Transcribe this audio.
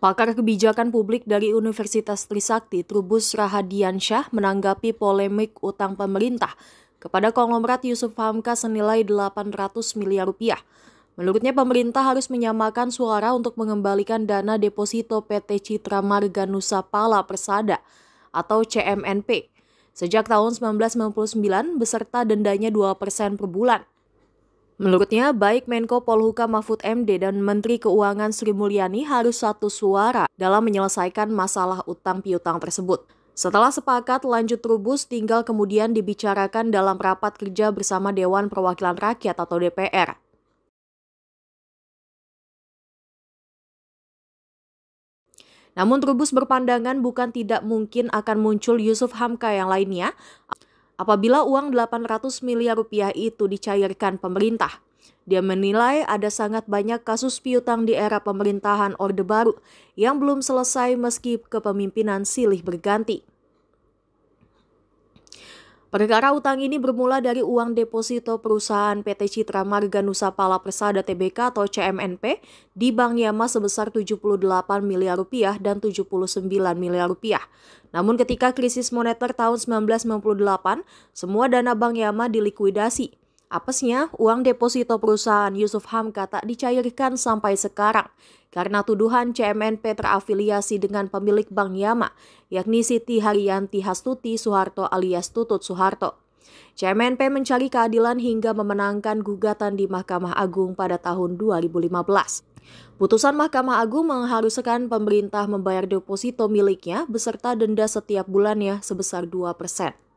Pakar kebijakan publik dari Universitas Trisakti Trubus Rahadiansyah menanggapi polemik utang pemerintah kepada konglomerat Yusuf Hamka senilai 800 miliar rupiah. Menurutnya pemerintah harus menyamakan suara untuk mengembalikan dana deposito PT Citra Marga Nusa Pala Persada atau CMNP. Sejak tahun 1999 beserta dendanya 2% per bulan. Menurutnya, baik Menko Polhuka Mahfud MD dan Menteri Keuangan Sri Mulyani harus satu suara dalam menyelesaikan masalah utang piutang tersebut. Setelah sepakat lanjut rubus, tinggal kemudian dibicarakan dalam rapat kerja bersama Dewan Perwakilan Rakyat atau DPR. Namun Trubus berpandangan bukan tidak mungkin akan muncul Yusuf Hamka yang lainnya Apabila uang 800 miliar rupiah itu dicairkan pemerintah, dia menilai ada sangat banyak kasus piutang di era pemerintahan Orde Baru yang belum selesai meski kepemimpinan silih berganti. Perkara utang ini bermula dari uang deposito perusahaan PT Citra Marga Nusa Pala Persada Tbk atau CMNP di Bank Yama sebesar 78 miliar rupiah dan 79 miliar rupiah. Namun ketika krisis moneter tahun 1998, semua dana Bank Yama dilikuidasi. Apesnya, uang deposito perusahaan Yusuf Hamka tak dicairkan sampai sekarang karena tuduhan CMNP terafiliasi dengan pemilik Bank Yama, yakni Siti Haryanti Hastuti Soeharto alias Tutut Soeharto. CMNP mencari keadilan hingga memenangkan gugatan di Mahkamah Agung pada tahun 2015. Putusan Mahkamah Agung mengharuskan pemerintah membayar deposito miliknya beserta denda setiap bulannya sebesar 2 persen.